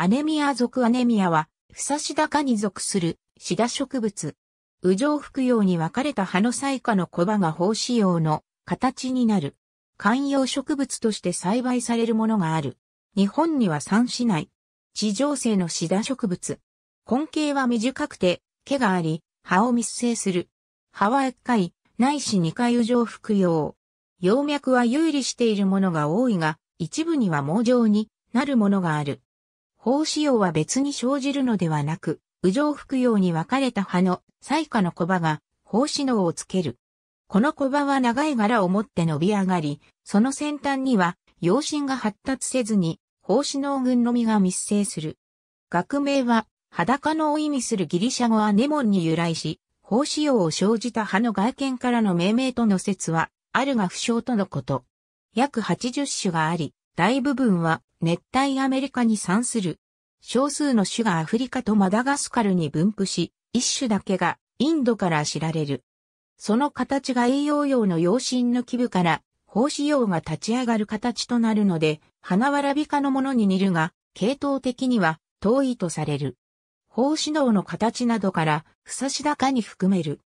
アネミア属アネミアは、フサシダ科に属するシダ植物。フク服用に分かれた葉の彩花の小葉が胞子葉の形になる。観葉植物として栽培されるものがある。日本には三種内。地上生のシダ植物。根茎は短くて、毛があり、葉を密生する。葉は1回、ないし2回フクヨウ。葉脈は有利しているものが多いが、一部には網状になるものがある。法使用は別に生じるのではなく、右上服用に分かれた葉の最下の小葉が法使能をつける。この小葉は長い柄を持って伸び上がり、その先端には陽心が発達せずに法使能群のみが密生する。学名は裸のを意味するギリシャ語アネモンに由来し、法使用を生じた葉の外見からの命名との説は、あるが不詳とのこと。約80種があり、大部分は熱帯アメリカに産する。少数の種がアフリカとマダガスカルに分布し、一種だけがインドから知られる。その形が栄養用の養子の基部から、胞子葉が立ち上がる形となるので、花わらび科のものに似るが、系統的には遠いとされる。胞子葉の形などから、ふさしだかに含める。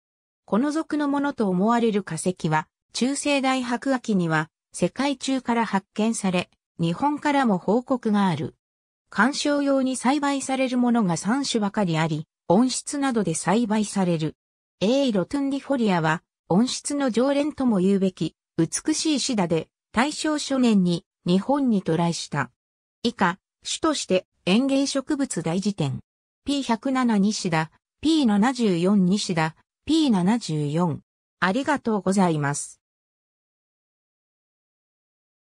この属のものと思われる化石は、中世代白亜紀には、世界中から発見され、日本からも報告がある。観賞用に栽培されるものが3種ばかりあり、温室などで栽培される。A. ロトゥンディフォリアは、温室の常連とも言うべき、美しいシダで、大正初年に日本に渡来した。以下、種として園芸植物大辞典。P107 西田、P74 西田、P74。ありがとうございます。